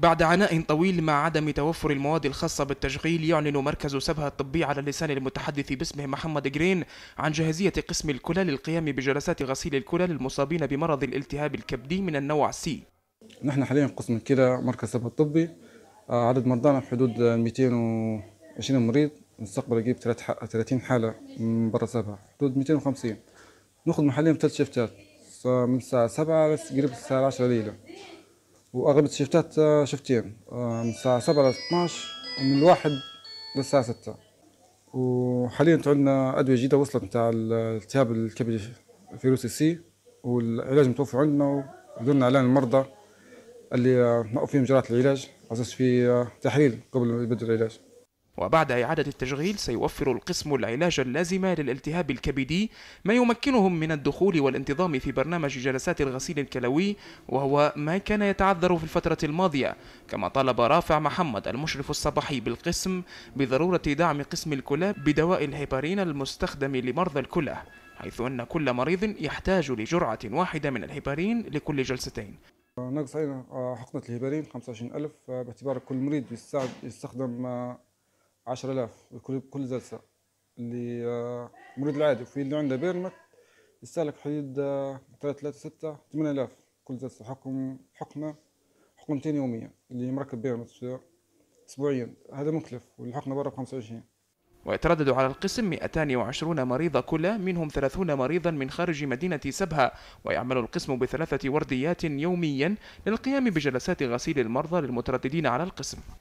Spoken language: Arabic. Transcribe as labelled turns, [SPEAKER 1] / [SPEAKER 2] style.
[SPEAKER 1] بعد عناء طويل مع عدم توفر المواد الخاصة بالتشغيل يعلن مركز سبها الطبي على لسان المتحدث باسمه محمد جرين عن جاهزية قسم الكلى للقيام بجلسات غسيل الكلى للمصابين بمرض الالتهاب الكبدي من النوع سي
[SPEAKER 2] نحن حاليا قسم الكلى مركز سبها الطبي آه، عدد مرضانا بحدود 220 مريض نستقبل يجيب 30 حالة من برا سبها حدود 250 ناخذ محليا ثلاث شفتات آه، من الساعة 7 قريب الساعة 10 ليلة واغلب الشفتات آه، شفتين آه، من الساعه 7 ل 12 ومن الواحد للساعه 6 وحاليا عندنا ادويه جديده وصلت نتاع التهاب الكبدي فيروسي سي والعلاج متوفر عندنا ودرنا اعلان المرضى اللي نقف فيهم جرعه العلاج على اساس في آه، تحليل قبل ما العلاج
[SPEAKER 1] وبعد إعادة التشغيل سيوفر القسم العلاج اللازم للالتهاب الكبدي ما يمكنهم من الدخول والانتظام في برنامج جلسات الغسيل الكلوي وهو ما كان يتعذر في الفترة الماضية كما طالب رافع محمد المشرف الصباحي بالقسم بضرورة دعم قسم الكلى بدواء الهيبارين المستخدم لمرضى الكلى حيث أن كل مريض يحتاج لجرعة واحدة من الهيبارين لكل جلستين
[SPEAKER 2] نقص علينا حقنة الهيبارين 25000 باعتبار كل مريض يستخدم 10000 كل كل جلسه اللي آه، مريض العادي وفي اللي عنده بيرمك يستهلك حدود 3 3 6 8000 كل جلسه حكم حكمه حكمتين يوميا اللي مركب بيرمت آه، اسبوعيا هذا مكلف والحقنه برا ب 25
[SPEAKER 1] ويتردد على القسم 220 مريض كل منهم 30 مريضا من خارج مدينة سبها ويعمل القسم بثلاثة ورديات يوميا للقيام بجلسات غسيل المرضى للمترددين على القسم